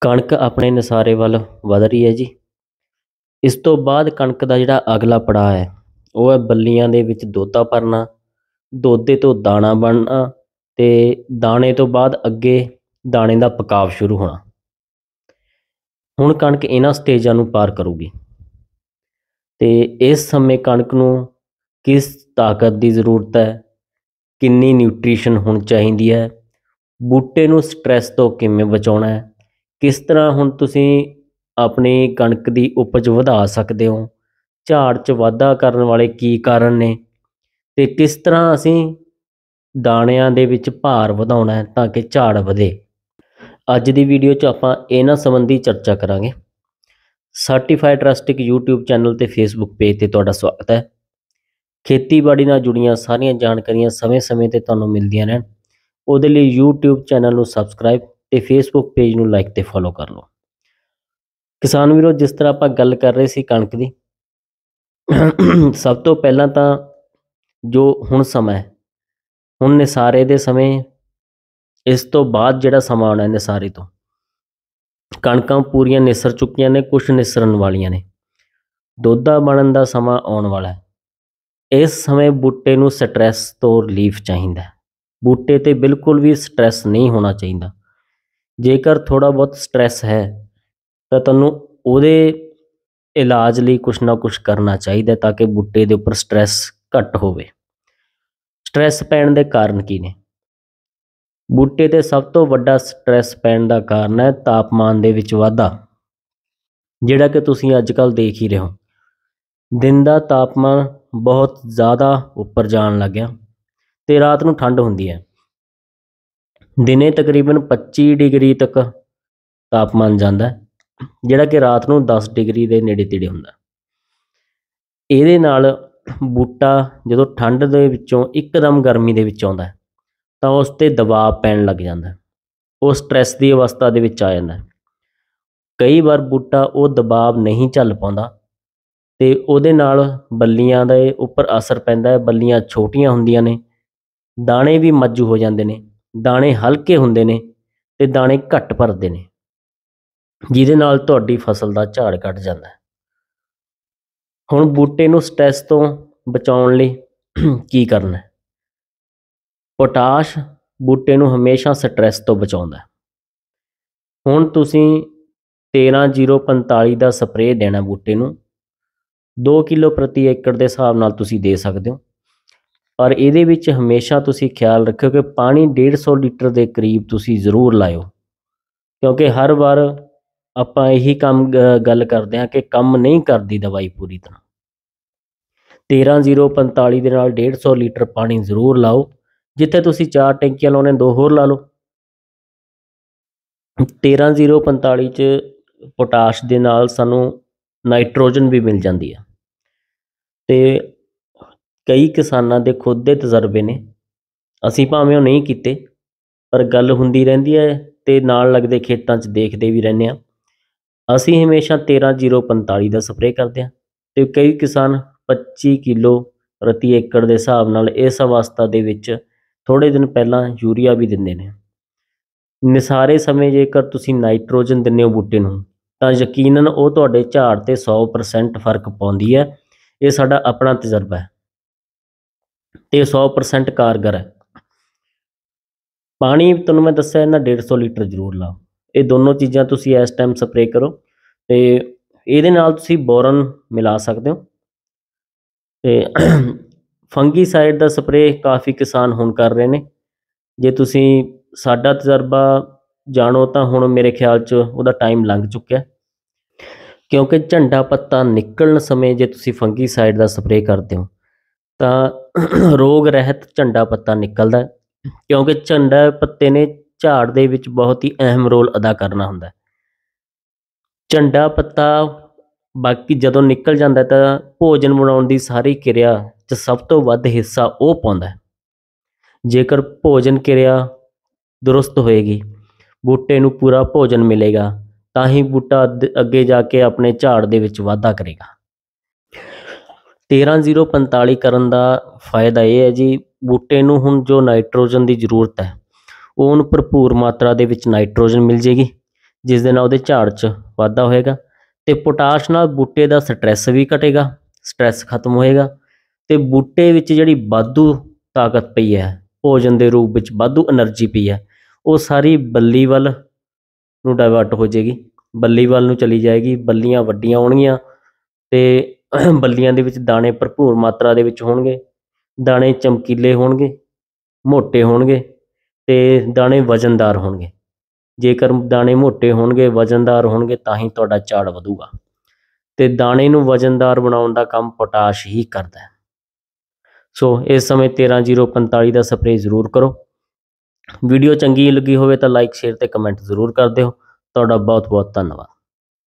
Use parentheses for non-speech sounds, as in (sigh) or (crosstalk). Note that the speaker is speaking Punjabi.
ਕਣਕ ਆਪਣੇ ਨਸਾਰੇ ਵੱਲ ਵਧ ਰਹੀ ਹੈ ਜੀ ਇਸ ਤੋਂ ਬਾਅਦ ਕਣਕ ਦਾ ਜਿਹੜਾ ਅਗਲਾ ਪੜਾਅ ਹੈ ਉਹ ਹੈ ਬੱਲੀਆਂ ਦੇ ਵਿੱਚ ਦੋਤਾ ਪਰਨਾ ਦੋਦੇ ਤੋਂ ਦਾਣਾ ਬਣਨਾ ਤੇ ਦਾਣੇ ਤੋਂ ਬਾਅਦ ਅੱਗੇ ਦਾਣੇ ਦਾ ਪਕਾਵ ਸ਼ੁਰੂ ਹੋਣਾ ਹੁਣ ਕਣਕ ਇਹਨਾਂ ਸਟੇਜਾਂ ਨੂੰ ਪਾਰ ਕਰੂਗੀ ਤੇ ਇਸ ਸਮੇਂ ਕਣਕ ਨੂੰ ਕਿਸ ਤਾਕਤ ਦੀ ਜ਼ਰੂਰਤ ਹੈ ਕਿੰਨੀ ਨਿਊਟ੍ਰੀਸ਼ਨ ਹੋਣੀ ਚਾਹੀਦੀ ਹੈ ਬੂਟੇ ਨੂੰ ਸਟ੍ਰੈਸ ਤੋਂ ਕਿਵੇਂ ਬਚਾਉਣਾ ਹੈ ਕਿਸ ਤਰ੍ਹਾਂ ਹੁਣ ਤੁਸੀਂ ਆਪਣੀ ਕਣਕ ਦੀ ਉਪਜ ਵਧਾ ਸਕਦੇ ਹੋ ਝਾੜ 'ਚ ਵਾਧਾ ਕਰਨ ਵਾਲੇ ਕੀ ਕਾਰਨ ਨੇ ਤੇ ਕਿਸ ਤਰ੍ਹਾਂ ਅਸੀਂ ਦਾਣਿਆਂ ਦੇ ਵਿੱਚ ਭਾਰ ਵਧਾਉਣਾ ਹੈ ਤਾਂ ਕਿ ਝਾੜ ਵਧੇ ਅੱਜ ਦੀ ਵੀਡੀਓ 'ਚ ਆਪਾਂ ਇਹਨਾਂ ਸੰਬੰਧੀ ਚਰਚਾ ਕਰਾਂਗੇ ਸਰਟੀਫਾਈਡ ਰਸਟਿਕ YouTube ਚੈਨਲ ਤੇ Facebook ਪੇਜ ਤੇ ਤੁਹਾਡਾ ਸਵਾਗਤ ਹੈ ਖੇਤੀਬਾੜੀ ਨਾਲ ਜੁੜੀਆਂ ਸਾਰੀਆਂ ਜਾਣਕਾਰੀਆਂ ਸਮੇਂ-ਸਮੇਂ ਤੇ ਤੁਹਾਨੂੰ ਮਿਲਦੀਆਂ ਰਹਿਣ ਉਹਦੇ ਲਈ YouTube ਚੈਨਲ ਨੂੰ ਸਬਸਕ੍ਰਾਈਬ ਤੇ ਫੇਸਬੁੱਕ ਪੇਜ ਨੂੰ ਲਾਈਕ ਤੇ ਫੋਲੋ ਕਰ ਲਓ ਕਿਸਾਨ ਵੀਰੋ ਜਿਸ ਤਰ੍ਹਾਂ ਆਪਾਂ ਗੱਲ ਕਰ ਰਹੇ ਸੀ ਕਣਕ ਦੀ ਸਭ ਤੋਂ ਪਹਿਲਾਂ ਤਾਂ ਜੋ ਹੁਣ ਸਮਾਂ ਹੈ ਹੁਣ ਨਿਸਾਰੇ ਦੇ ਸਮੇਂ ਇਸ ਤੋਂ ਬਾਅਦ ਜਿਹੜਾ ਸਮਾਂ ਆਉਣਾ ਹੈ ਨਿਸਾਰੇ ਤੋਂ ਕਣਕਾਂ ਪੂਰੀਆਂ ਨਿਸਰ ਚੁੱਕੀਆਂ ਨੇ ਕੁਝ ਨਿਸਰਨ ਵਾਲੀਆਂ ਨੇ ਦੋਦਾ ਬਣਨ ਦਾ ਸਮਾਂ ਆਉਣ ਵਾਲਾ ਹੈ ਇਸ ਸਮੇਂ ਬੂਟੇ ਨੂੰ ਸਟ੍ਰੈਸ ਤੋਂ ਰਿਲੀਫ ਚਾਹੀਦਾ ਹੈ ਬੂਟੇ ਤੇ ਬਿਲਕੁਲ ਵੀ ਸਟ੍ਰੈਸ ਨਹੀਂ ਹੋਣਾ ਚਾਹੀਦਾ ਜੇਕਰ ਥੋੜਾ ਬਹੁਤ ਸਟ੍ਰੈਸ ਹੈ ਤਾਂ ਤੁਹਾਨੂੰ ਉਹਦੇ ਇਲਾਜ ਲਈ ਕੁਛ ਨਾ ਕੁਛ ਕਰਨਾ ਚਾਹੀਦਾ ਤਾਂ ਕਿ ਬੁੱਟੇ ਦੇ ਉੱਪਰ ਸਟ੍ਰੈਸ ਘੱਟ ਹੋਵੇ ਸਟ੍ਰੈਸ ਪੈਣ ਦੇ ਕਾਰਨ ਕੀ ਨੇ ਬੁੱਟੇ ਤੇ ਸਭ ਤੋਂ ਵੱਡਾ ਸਟ੍ਰੈਸ ਪੈਣ ਦਾ ਕਾਰਨ ਹੈ ਤਾਪਮਾਨ ਦੇ ਵਿੱਚ ਵਾਧਾ ਜਿਹੜਾ ਕਿ ਤੁਸੀਂ ਅੱਜ ਕੱਲ ਦੇਖ ਹੀ ਰਹੇ ਹੋ ਦਿਨ ਦਾ ਤਾਪਮਾਨ ਬਹੁਤ ਜ਼ਿਆਦਾ ਉੱਪਰ ਜਾਣ ਲੱਗਿਆ ਤੇ ਰਾਤ ਨੂੰ ਠੰਡ ਹੁੰਦੀ ਹੈ ਦਿਨੇ ਤਕਰੀਬਨ 25 ਡਿਗਰੀ ਤੱਕ ਤਾਪਮਾਨ ਜਾਂਦਾ ਜਿਹੜਾ ਕਿ ਰਾਤ ਨੂੰ 10 ਡਿਗਰੀ ਦੇ ਨੇੜੇ ਤੇੜੇ ਹੁੰਦਾ ਇਹਦੇ ਨਾਲ ਬੂਟਾ ਜਦੋਂ ਠੰਡ ਦੇ ਵਿੱਚੋਂ ਇੱਕਦਮ ਗਰਮੀ ਦੇ ਵਿੱਚ ਆਉਂਦਾ ਤਾਂ ਉਸ ਤੇ ਦਬਾਅ ਪੈਣ ਲੱਗ ਜਾਂਦਾ ਉਹ ਸਟ੍ਰੈਸ ਦੀ ਅਵਸਥਾ ਦੇ ਵਿੱਚ ਆ ਜਾਂਦਾ ਕਈ ਵਾਰ ਬੂਟਾ ਉਹ ਦਬਾਅ ਨਹੀਂ ਝੱਲ ਪਾਉਂਦਾ ਤੇ ਉਹਦੇ ਨਾਲ ਬੱਲੀਆਂ ਦੇ ਉੱਪਰ ਅਸਰ ਪੈਂਦਾ ਹੈ ਬੱਲੀਆਂ ਛੋਟੀਆਂ ਹੁੰਦੀਆਂ ਨੇ ਦਾਣੇ ਵੀ ਮੱਜੂ ਹੋ ਜਾਂਦੇ ਨੇ ਦਾਣੇ ਹਲਕੇ ਹੁੰਦੇ ਨੇ ਤੇ ਦਾਣੇ ਘੱਟ ਭਰਦੇ ਨੇ ਜਿਹਦੇ ਨਾਲ ਤੁਹਾਡੀ ਫਸਲ ਦਾ ਝਾੜ ਘਟ ਜਾਂਦਾ ਹੈ ਹੁਣ ਬੂਟੇ ਨੂੰ ਸਟ੍ਰੈਸ ਤੋਂ ਬਚਾਉਣ ਲਈ ਕੀ ਕਰਨਾ ਹੈ ਪੋਟਾਸ਼ ਬੂਟੇ ਨੂੰ ਹਮੇਸ਼ਾ ਸਟ੍ਰੈਸ ਤੋਂ ਬਚਾਉਂਦਾ ਹੁਣ ਤੁਸੀਂ 13045 ਦਾ ਸਪਰੇਅ ਦੇਣਾ ਬੂਟੇ ਨੂੰ 2 ਕਿਲੋ ਪ੍ਰਤੀ ਏਕੜ ਦੇ ਹਿਸਾਬ ਨਾਲ ਤੁਸੀਂ ਦੇ ਸਕਦੇ ਹੋ ਔਰ ਇਹਦੇ ਵਿੱਚ ਹਮੇਸ਼ਾ ਤੁਸੀਂ ਖਿਆਲ ਰੱਖਿਓ ਕਿ ਪਾਣੀ 150 ਲੀਟਰ ਦੇ ਕਰੀਬ ਤੁਸੀਂ ਜ਼ਰੂਰ ਲਾਇਓ ਕਿਉਂਕਿ ਹਰ ਵਾਰ ਆਪਾਂ ਇਹੀ ਕੰਮ ਗੱਲ ਕਰਦੇ ਹਾਂ ਕਿ ਕੰਮ ਨਹੀਂ ਕਰਦੀ ਦਵਾਈ ਪੂਰੀ ਤਰ੍ਹਾਂ 13045 ਦੇ ਨਾਲ 150 ਲੀਟਰ ਪਾਣੀ ਜ਼ਰੂਰ ਲਾਓ ਜਿੱਥੇ ਤੁਸੀਂ ਚਾਰ ਟੈਂਕੀਆਂ ਲਾਉਣੇ ਦੋ ਹੋਰ ਲਾ ਲਓ 13045 ਚ ਪੋਟਾਸ਼ ਦੇ ਨਾਲ ਸਾਨੂੰ ਨਾਈਟ੍ਰੋਜਨ ਵੀ ਮਿਲ ਜਾਂਦੀ ਹੈ ਤੇ ਕਈ ਕਿਸਾਨਾਂ ਦੇ ਖੁਦ ਦੇ ਤਜਰਬੇ ਨੇ ਅਸੀਂ ਭਾਵੇਂ ਉਹ ਨਹੀਂ ਕੀਤੇ ਪਰ ਗੱਲ ਹੁੰਦੀ ਰਹਿੰਦੀ ਹੈ ਤੇ ਨਾਲ ਲੱਗਦੇ ਖੇਤਾਂ 'ਚ ਦੇਖਦੇ ਵੀ ਰਹਿੰਦੇ ਆ ਅਸੀਂ ਹਮੇਸ਼ਾ 13045 ਦਾ ਸਪਰੇਅ ਕਰਦੇ ਆ ਤੇ ਕਈ ਕਿਸਾਨ 25 ਕਿਲੋ ਪ੍ਰਤੀ ਏਕੜ ਦੇ ਹਿਸਾਬ ਨਾਲ ਇਸ ਅਵਸਥਾ ਦੇ ਵਿੱਚ ਥੋੜੇ ਦਿਨ ਪਹਿਲਾਂ ਯੂਰੀਆ ਵੀ ਦਿੰਦੇ ਨੇ ਨਿਸਾਰੇ ਸਮੇਂ ਜੇਕਰ ਤੁਸੀਂ ਨਾਈਟ੍ਰੋਜਨ ਦਿੰਦੇ ਹੋ ਬੂਟੇ ਨੂੰ ਤਾਂ ਯਕੀਨਨ ਉਹ ਤੁਹਾਡੇ ਝਾੜ ਤੇ 100% ਫਰਕ ਪਾਉਂਦੀ ਹੈ ਇਹ ਸਾਡਾ ਆਪਣਾ ਤਜਰਬਾ ਹੈ ਤੇ 100% ਕਾਰਗਰ ਹੈ ਪਾਣੀ ਤੁਹਾਨੂੰ ਮੈਂ ਦੱਸਿਆ ਇਹਨਾਂ 150 ਲੀਟਰ ਜ਼ਰੂਰ ਲਾਓ ਇਹ ਦੋਨੋਂ ਚੀਜ਼ਾਂ ਤੁਸੀਂ ਇਸ ਟਾਈਮ ਸਪਰੇ ਕਰੋ ਤੇ ਇਹਦੇ ਨਾਲ ਤੁਸੀਂ ਬੋਰਨ ਮਿਲਾ ਸਕਦੇ ਹੋ ਤੇ ਫੰਗੀਸਾਈਡ ਦਾ ਸਪਰੇ ਕਾਫੀ ਕਿਸਾਨ ਹੁਣ ਕਰ ਰਹੇ ਨੇ ਜੇ ਤੁਸੀਂ ਸਾਡਾ ਤਜਰਬਾ ਜਾਣੋ ਤਾਂ ਹੁਣ ਮੇਰੇ ਖਿਆਲ 'ਚ ਉਹਦਾ ਟਾਈਮ ਲੰਘ ਚੁੱਕਿਆ ਕਿਉਂਕਿ ਝੰਡਾ ਪੱਤਾ ਨਿਕਲਣ ਸਮੇਂ ਜੇ ਤੁਸੀਂ ਫੰਗੀਸਾਈਡ ਦਾ ਸਪਰੇ ਕਰਦੇ ਹੋ ਤਾਂ (clears throat) ਰੋਗ ਰਹਿਤ ਝੰਡਾ ਪੱਤਾ ਨਿਕਲਦਾ ਕਿਉਂਕਿ ਝੰਡਾ ਪੱਤੇ ਨੇ ਝਾੜ ਦੇ ਵਿੱਚ ਬਹੁਤ ਹੀ ਅਹਿਮ ਰੋਲ ਅਦਾ ਕਰਨਾ ਹੁੰਦਾ ਝੰਡਾ ਪੱਤਾ ਬਾਕੀ ਜਦੋਂ ਨਿਕਲ ਜਾਂਦਾ ਤਾਂ ਭੋਜਨ ਬਣਾਉਣ ਦੀ ਸਾਰੀ ਕਿਰਿਆ 'ਚ ਸਭ ਤੋਂ ਵੱਧ ਹਿੱਸਾ ਉਹ ਪਾਉਂਦਾ ਜੇਕਰ ਭੋਜਨ ਕਿਰਿਆ ਦਰਸਤ ਹੋਏਗੀ ਬੂਟੇ ਨੂੰ ਪੂਰਾ ਭੋਜਨ ਮਿਲੇਗਾ ਤਾਂ ਹੀ ਬੂਟਾ ਅੱਗੇ ਜਾ ਕੇ ਆਪਣੇ ਝਾੜ ਦੇ ਵਿੱਚ ਵਾਧਾ ਕਰੇਗਾ 13045 ਕਰਨ ਦਾ ਫਾਇਦਾ ਇਹ ਹੈ ਜੀ ਬੂਟੇ ਨੂੰ ਹੁਣ ਜੋ ਨਾਈਟ੍ਰੋਜਨ ਦੀ ਜ਼ਰੂਰਤ ਹੈ ਉਹ ਨੂੰ ਭਰਪੂਰ ਮਾਤਰਾ ਦੇ ਵਿੱਚ ਨਾਈਟ੍ਰੋਜਨ ਮਿਲ ਜੇਗੀ ਜਿਸ ਦੇ ਨਾਲ ਉਹਦੇ ਝਾੜ 'ਚ ਵਾਧਾ ਹੋਏਗਾ ਤੇ ਪੋਟਾਸ਼ ਨਾਲ ਬੂਟੇ ਦਾ ਸਟ੍ਰੈਸ ਵੀ ਘਟੇਗਾ ਸਟ੍ਰੈਸ ਖਤਮ ਹੋਏਗਾ ਤੇ ਬੂਟੇ ਵਿੱਚ ਜਿਹੜੀ ਬਾਧੂ ਤਾਕਤ ਪਈ ਹੈ ਭੋਜਨ ਦੇ ਰੂਪ ਵਿੱਚ ਬਾਧੂ એનર્ਜੀ ਪਈ ਹੈ ਉਹ ਸਾਰੀ ਬੱਲੀ ਵੱਲ ਨੂੰ ਡਾਇਵਰਟ ਹੋ ਜਾਏਗੀ ਬੱਲੀ ਵੱਲ ਨੂੰ ਚਲੀ ਜਾਏਗੀ ਬੱਲੀਆਂ ਵੱਡੀਆਂ ਹੋਣਗੀਆਂ ਤੇ ਬੱਲੀਆਂ ਦੇ ਵਿੱਚ ਦਾਣੇ ਭਰਪੂਰ ਮਾਤਰਾ ਦੇ ਵਿੱਚ ਹੋਣਗੇ ਦਾਣੇ ਚਮਕੀਲੇ ਹੋਣਗੇ ਮੋٹے ਹੋਣਗੇ ਤੇ ਦਾਣੇ ਵਜ਼ਨਦਾਰ ਹੋਣਗੇ ਜੇਕਰ ਦਾਣੇ ਮੋٹے ਹੋਣਗੇ ਵਜ਼ਨਦਾਰ ਹੋਣਗੇ ਤਾਂ ਹੀ ਤੁਹਾਡਾ ਝਾੜ ਵਧੂਗਾ ਤੇ ਦਾਣੇ ਨੂੰ ਵਜ਼ਨਦਾਰ ਬਣਾਉਣ ਦਾ ਕੰਮ ਪੋਟਾਸ਼ ਹੀ ਕਰਦਾ ਹੈ ਸੋ ਇਸ ਸਮੇਂ 13045 ਦਾ ਸਪਰੇਅ ਜ਼ਰੂਰ ਕਰੋ ਵੀਡੀਓ ਚੰਗੀ ਲੱਗੀ ਹੋਵੇ ਤਾਂ ਲਾਈਕ ਸ਼ੇਅਰ ਤੇ ਕਮੈਂਟ ਜ਼ਰੂਰ ਕਰ ਦਿਓ ਤੁਹਾਡਾ ਬਹੁਤ ਬਹੁਤ ਧੰਨਵਾਦ